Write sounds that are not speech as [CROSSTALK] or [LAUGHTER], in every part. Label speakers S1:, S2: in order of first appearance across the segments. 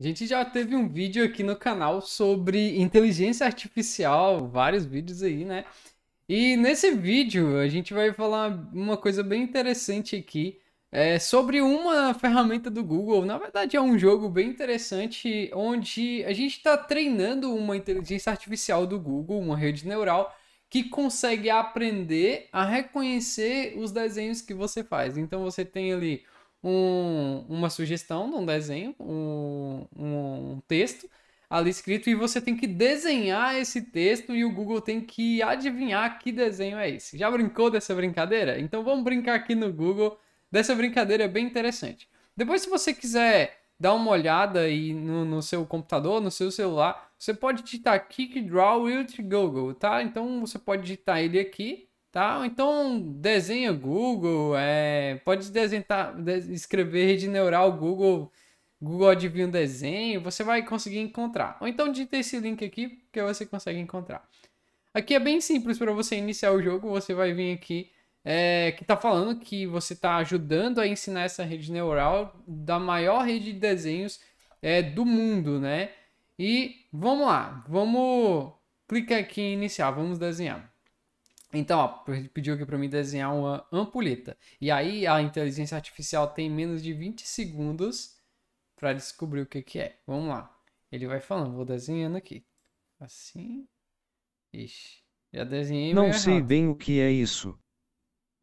S1: A gente já teve um vídeo aqui no canal sobre inteligência artificial, vários vídeos aí, né? E nesse vídeo a gente vai falar uma coisa bem interessante aqui é, sobre uma ferramenta do Google. Na verdade, é um jogo bem interessante onde a gente está treinando uma inteligência artificial do Google, uma rede neural, que consegue aprender a reconhecer os desenhos que você faz. Então você tem ali um, uma sugestão de um desenho, um, um texto ali escrito e você tem que desenhar esse texto e o Google tem que adivinhar que desenho é esse. Já brincou dessa brincadeira? Então vamos brincar aqui no Google dessa brincadeira é bem interessante. Depois, se você quiser dar uma olhada aí no, no seu computador, no seu celular, você pode digitar Kick Draw with Google, tá? Então você pode digitar ele aqui então desenha Google, é, pode desenhar, escrever rede neural Google, Google adivinha um desenho, você vai conseguir encontrar. Ou então digita esse link aqui que você consegue encontrar. Aqui é bem simples para você iniciar o jogo, você vai vir aqui é, que está falando que você está ajudando a ensinar essa rede neural da maior rede de desenhos é, do mundo, né? E vamos lá, vamos clicar aqui em iniciar, vamos desenhar. Então, ó, pediu aqui para mim desenhar uma ampulheta. E aí a inteligência artificial tem menos de 20 segundos para descobrir o que, que é. Vamos lá. Ele vai falando, vou desenhando aqui. Assim. Ixi, já desenhei Não sei
S2: bem o que é isso.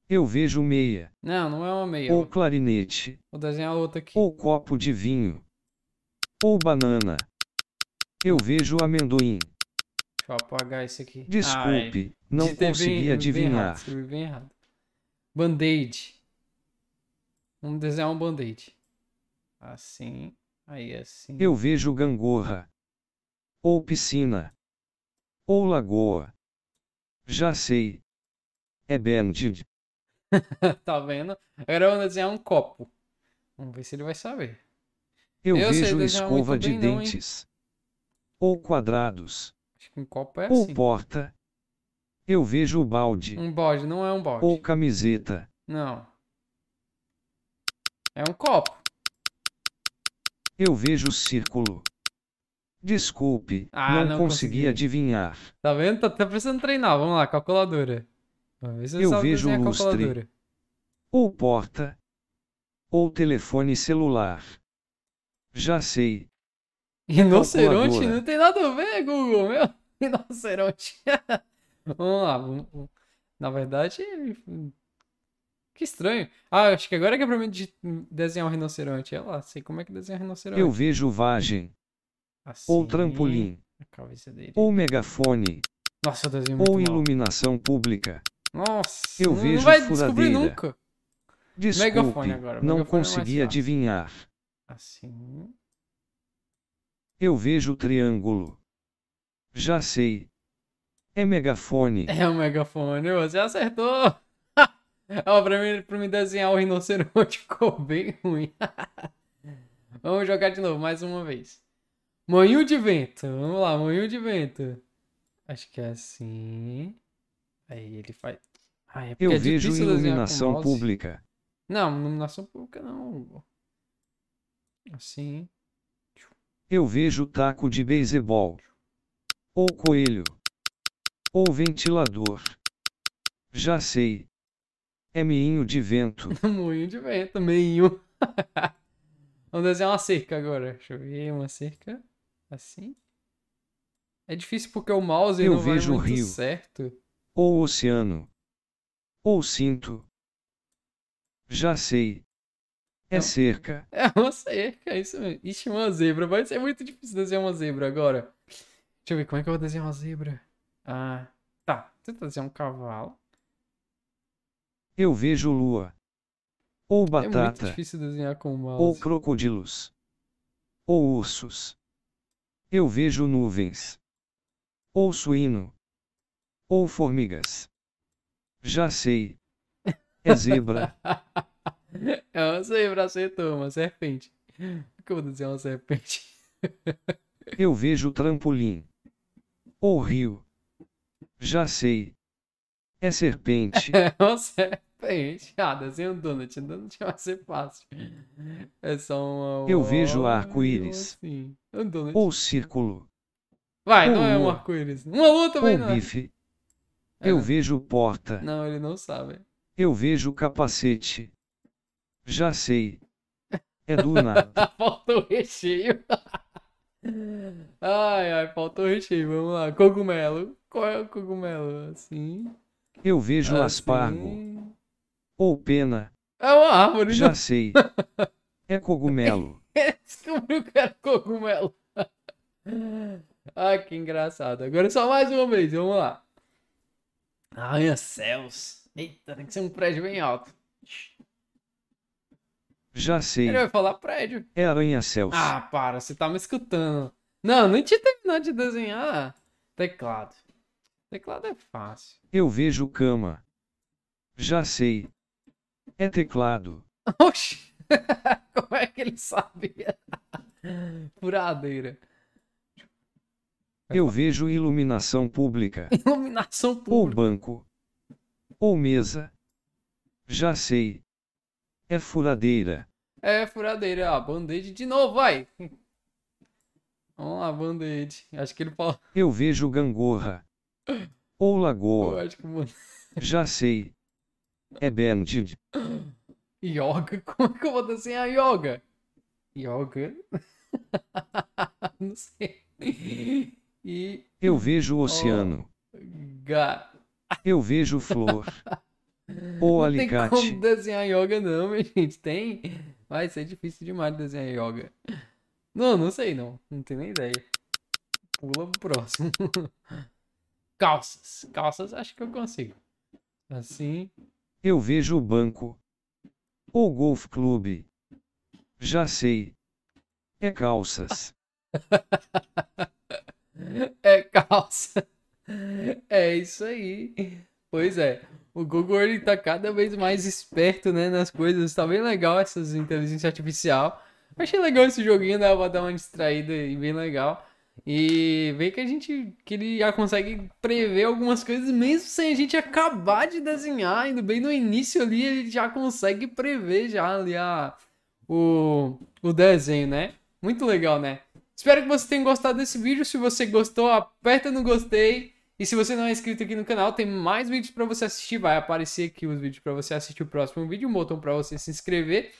S2: Eu vejo meia.
S1: Não, não é uma meia. Ou
S2: clarinete. Vou desenhar outra aqui. Ou copo de vinho. Ou banana. Eu vejo amendoim. Deixa eu
S1: apagar isso aqui. Desculpe, não De consegui adivinhar. Bem errado, errado. Band-aid. Vamos desenhar um band-aid. Assim, aí assim. Eu
S2: vejo gangorra. Ou piscina. Ou lagoa. Já sei. É band-aid.
S1: [LAUGHS] tá vendo? Agora vamos desenhar um copo. Vamos ver se ele vai saber. Eu, eu vejo escova de dentes.
S2: Não, ou quadrados
S1: Acho que em Copa é Ou assim.
S2: porta. Eu vejo o balde.
S1: Um balde, não é um balde. Ou
S2: camiseta. Não. É um copo. Eu vejo o círculo. Desculpe, ah, não, não, consegui, consegui adivinhar.
S1: Tá vendo? Tá, tá precisando treinar. Vamos lá, calculadora. Vamos ver se eu vejo o lustre.
S2: Ou porta. Ou telefone celular. Já sei, [LAUGHS] Rinoceronte não
S1: tem nada a ver, Google, meu. [LAUGHS] Rinoceronte. [LAUGHS] vamos lá. Vamos... Na verdade, que estranho. Ah, acho que agora é que é pra mim desenhar um rinoceronte. É lá, sei como é que desenha um rinoceronte. Eu
S2: vejo vagem. Assim, ou trampolim. Ou megafone.
S1: Nossa, eu desenho muito Ou
S2: iluminação mal. pública.
S1: Nossa, eu não vejo não vai furadeira. descobrir nunca. Desculpe, megafone agora. Megafone é não consegui é
S2: adivinhar.
S1: Assim
S2: eu vejo o triângulo. Já sei. É megafone. É um
S1: megafone, você acertou! [LAUGHS] Ó, pra, mim, pra mim desenhar o rinoceronte [LAUGHS] ficou bem ruim. [LAUGHS] Vamos jogar de novo, mais uma vez. Manhã de vento. Vamos lá, manhã de vento. Acho que é assim. Aí ele faz. Ah, é Eu é vejo iluminação pública. Não, iluminação pública não. Assim
S2: eu vejo taco de beisebol. Ou coelho. Ou ventilador. Já sei. É meinho [LAUGHS] de vento.
S1: Moinho de vento, meinho. Vamos desenhar uma cerca agora. Deixa eu ver, uma cerca assim. É difícil porque o mouse eu não vejo vai muito rio,
S2: certo. Ou oceano. Ou cinto. Já sei. É, é cerca.
S1: É uma cerca, é isso mesmo. Ixi, uma zebra. Vai ser muito difícil desenhar uma zebra agora. Deixa eu ver, como é que eu vou desenhar uma zebra? Ah, tá. Tenta desenhar um cavalo.
S2: Eu vejo lua. Ou batata. É muito difícil
S1: desenhar com mouse. Ou
S2: crocodilos. Ou ursos. Eu vejo nuvens. Ou suíno. Ou formigas. Já sei. É zebra. [LAUGHS]
S1: É uma zebra, acertou, é uma serpente. Como dizer é uma
S2: serpente? Eu vejo trampolim. Ou rio. Já sei. É serpente.
S1: [LAUGHS] É uma serpente. Ah, desenho um donut. Donut é mais ser fácil. É só um. Eu vejo
S2: arco-íris. Assim. Um donut. Ou círculo.
S1: Vai, Ou não é um arco-íris. Uma lua também Ou não bife.
S2: É. Eu vejo porta.
S1: Não, ele não sabe.
S2: Eu vejo capacete. Já sei. É Duna.
S1: [LAUGHS] faltou o recheio. ai, ai, faltou o recheio. Vamos lá. Cogumelo. Qual é o cogumelo? Assim.
S2: Eu vejo assim... aspargo. Ou pena.
S1: É uma árvore. Já não... Né?
S2: sei. [LAUGHS] É cogumelo.
S1: Descobriu que era cogumelo. ah, que engraçado. Agora é só mais uma vez, vamos lá. Ai, céus. Eita, tem que ser um prédio bem alto.
S2: Já sei. Ele vai
S1: falar prédio.
S2: É aranha céus Ah,
S1: para, você tá me escutando. Não, não tinha terminado de desenhar. Teclado. Teclado é fácil.
S2: Eu vejo cama. Já sei. É teclado. [LAUGHS] Oxi!
S1: [LAUGHS] Como é que ele sabia? [LAUGHS] Furadeira.
S2: Eu vejo iluminação pública.
S1: Iluminação
S2: pública. Ou banco. Ou mesa. Já sei. É furadeira.
S1: É furadeira. Ah, band-aid de novo, vai. Vamos lá, band-aid.
S2: Acho que ele falou. Eu vejo gangorra. Ou lagoa. Eu acho que... Já sei. É band-aid.
S1: Yoga? Como é que eu vou desenhar yoga? Yoga? [LAUGHS] Não sei. E... Eu
S2: vejo o oceano. Oh, ga... Eu vejo flor. [LAUGHS] Pô, não alicate. Não tem
S1: como desenhar yoga, não, minha gente. Tem? Vai ser difícil demais desenhar yoga. Não, não sei, não. Não tenho nem ideia. Pula pro próximo. [LAUGHS] Calças. Calças acho que eu consigo.
S2: Assim. Eu vejo o banco. o golf clube. Já sei. É calças. [LAUGHS] é calça.
S1: É isso aí. Pois é. O Google ele tá cada vez mais esperto, né, nas coisas. Tá bem legal essas inteligência artificial. Achei legal esse joguinho, dá pra dar uma distraída e bem legal. E vê que a gente que ele já consegue prever algumas coisas mesmo sem a gente acabar de desenhar, indo bem no início ali, ele já consegue prever já ali a, o, o desenho, né? Muito legal, né? Espero que você tenha gostado desse vídeo. Se você gostou, aperta no gostei e se você não é inscrito aqui no canal, tem mais vídeos para você assistir. Vai aparecer aqui os vídeos para você assistir o próximo vídeo, um botão para você se inscrever.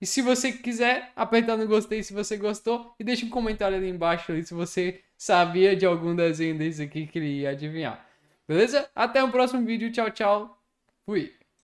S1: E se você quiser, apertar no gostei se você gostou e deixa um comentário ali embaixo ali, se você sabia de algum desenho desse aqui que ele ia adivinhar. Beleza? Até o próximo vídeo. Tchau, tchau. Fui.